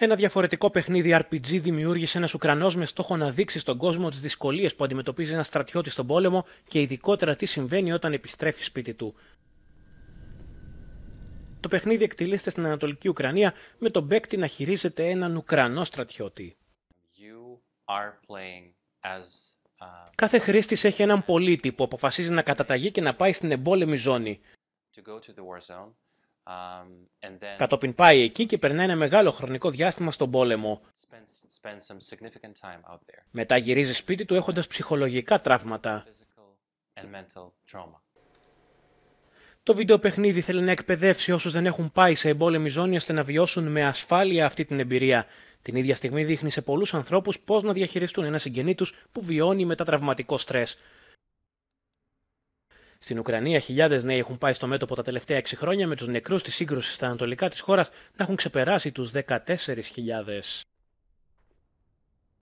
Ένα διαφορετικό παιχνίδι RPG δημιούργησε ένας Ουκρανός με στόχο να δείξει στον κόσμο τις δυσκολίες που αντιμετωπίζει ένας στρατιώτης στον πόλεμο και ειδικότερα τι συμβαίνει όταν επιστρέφει σπίτι του. Το παιχνίδι εκτελείται στην Ανατολική Ουκρανία με τον παίκτη να χειρίζεται έναν Ουκρανό στρατιώτη. Uh, Κάθε χρήστης έχει έναν πολίτη που αποφασίζει να καταταγεί και να πάει στην εμπόλεμη ζώνη. Um, Κατόπιν πάει εκεί και περνάει ένα μεγάλο χρονικό διάστημα στον πόλεμο. Μετά γυρίζει σπίτι του έχοντας ψυχολογικά τραύματα. Το βίντεο παιχνίδι θέλει να εκπαιδεύσει όσους δεν έχουν πάει σε εμπόλεμη ζώνη ώστε να βιώσουν με ασφάλεια αυτή την εμπειρία. Την ίδια στιγμή δείχνει σε πολλούς ανθρώπους πώς να διαχειριστούν ένα συγγενή τους που βιώνει μετατραυματικό στρες. Στην Ουκρανία, χιλιάδες νέοι έχουν πάει στο μέτωπο τα τελευταία 6 χρόνια με τους νεκρούς της σύγκρουσης στα ανατολικά της χώρας να έχουν ξεπεράσει τους 14.000.